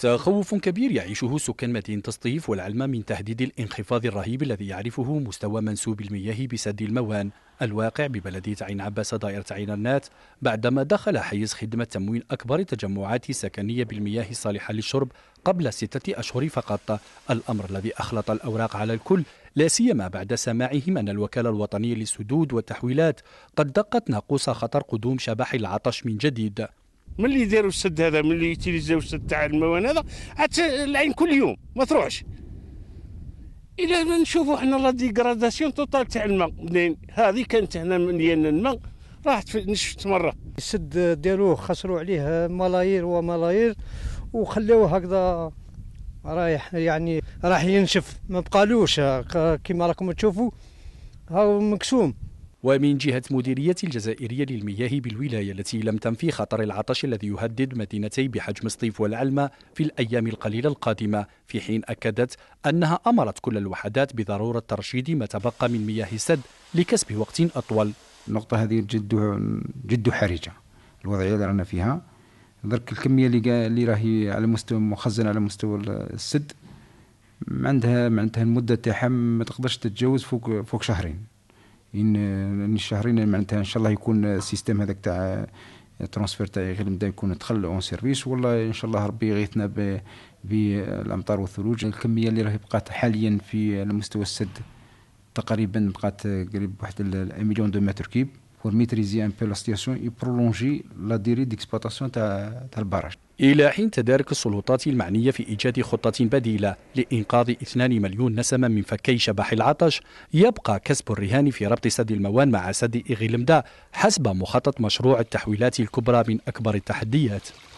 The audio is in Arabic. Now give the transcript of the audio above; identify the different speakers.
Speaker 1: تخوف كبير يعيشه سكان مدينة تسطيف والعلم من تهديد الانخفاض الرهيب الذي يعرفه مستوى منسوب المياه بسد الموان الواقع ببلدية عين عباس دائرة عين النات بعدما دخل حيز خدمة تموين أكبر تجمعات سكنية بالمياه الصالحة للشرب قبل ستة أشهر فقط الأمر الذي أخلط الأوراق على الكل لا سيما بعد سماعهم أن الوكالة الوطنية للسدود والتحويلات قد دقت ناقوس خطر قدوم شبح العطش من جديد
Speaker 2: ملي داروا السد هذا ملي يتيليزاو السد تاع الموان هذا عاد العين كل يوم ما تروحش الى ما نشوفوا حنا لا ديغراداسيون توتال تاع الماء منين هذه كانت هنا مليان الماء راحت نشفت مره السد
Speaker 3: داروه خسروا عليه ملايير وملايير وخلوه هكذا رايح يعني راح ينشف ما بقالوش كما راكم تشوفوا هاو مكسوم
Speaker 1: ومن جهة مديرية الجزائرية للمياه بالولاية التي لم تنفي خطر العطش الذي يهدد مدينتي بحجم سطيف والعلمة في الأيام القليلة القادمة في حين أكدت أنها أمرت كل الوحدات بضرورة ترشيد ما تبقى من مياه السد لكسب وقت أطول النقطة هذه جد جد حرجة الوضعية اللي رانا فيها درك الكمية
Speaker 4: اللي اللي راهي على مستوى مخزنة على مستوى السد عندها عندها المدة تاعها ما تقدرش تتجاوز فوق فوق شهرين ان الشهرين معناتها ان شاء الله يكون السيستم هذاك تاع ترانسفير تاع غير مدى يكون دخل اون سيرفيس ولا ان شاء الله ربي يغيثنا بالامطار والثلوج الكميه اللي راهي بقات حاليا في المستوى مستوى السد تقريبا بقات قريب واحد المليون دو متر كيب pour maîtriser un peu la situation et prolonger la durée d'exploitation تاع barrage.
Speaker 1: إلى حين تدارك السلطات المعنية في إيجاد خطة بديلة لإنقاذ 2 مليون نسمة من فكي شبح العطش يبقى كسب الرهان في ربط سد الموان مع سد إغلمدا حسب مخطط مشروع التحويلات الكبرى من أكبر التحديات